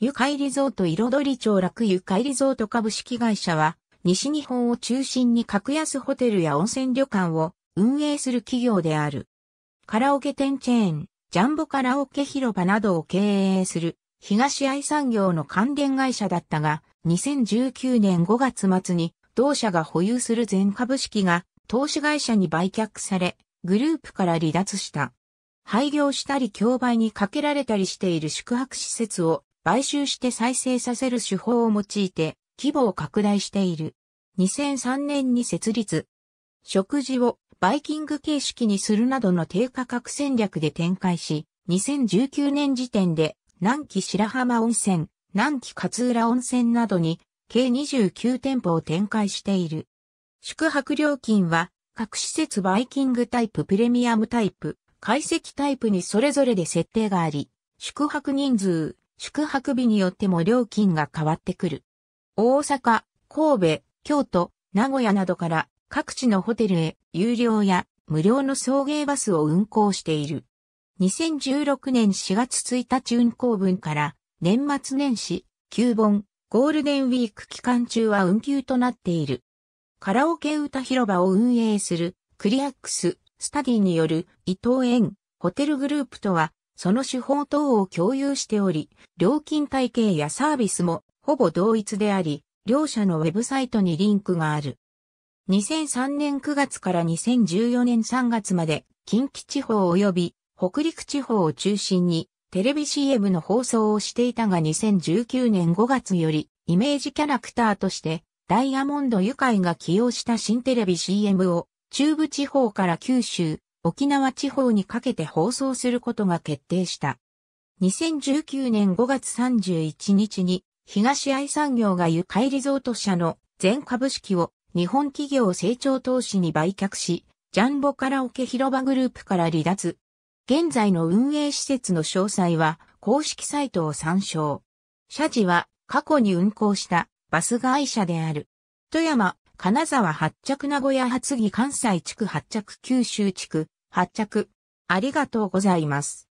ゆかいリゾート彩り町楽ゆかいリゾート株式会社は、西日本を中心に格安ホテルや温泉旅館を運営する企業である。カラオケ店チェーン、ジャンボカラオケ広場などを経営する東愛産業の関連会社だったが、2019年5月末に同社が保有する全株式が投資会社に売却され、グループから離脱した。廃業したり競売にかけられたりしている宿泊施設を買収して再生させる手法を用いて規模を拡大している。2003年に設立。食事をバイキング形式にするなどの低価格戦略で展開し、2019年時点で南紀白浜温泉、南紀勝浦温泉などに計29店舗を展開している。宿泊料金は各施設バイキングタイププレミアムタイプ、解析タイプにそれぞれで設定があり、宿泊人数、宿泊日によっても料金が変わってくる。大阪、神戸、京都、名古屋などから各地のホテルへ有料や無料の送迎バスを運行している。2016年4月1日運行分から年末年始、旧本、ゴールデンウィーク期間中は運休となっている。カラオケ歌広場を運営するクリアックス、スタディによる伊藤園、ホテルグループとはその手法等を共有しており、料金体系やサービスもほぼ同一であり、両社のウェブサイトにリンクがある。2003年9月から2014年3月まで、近畿地方及び北陸地方を中心に、テレビ CM の放送をしていたが2019年5月より、イメージキャラクターとして、ダイヤモンドユカイが起用した新テレビ CM を、中部地方から九州、沖縄地方にかけて放送することが決定した。2019年5月31日に東愛産業がゆかいリゾート社の全株式を日本企業成長投資に売却し、ジャンボカラオケ広場グループから離脱。現在の運営施設の詳細は公式サイトを参照。社事は過去に運行したバス会社である。富山金沢八着名古屋発議関西地区八着九州地区八着。ありがとうございます。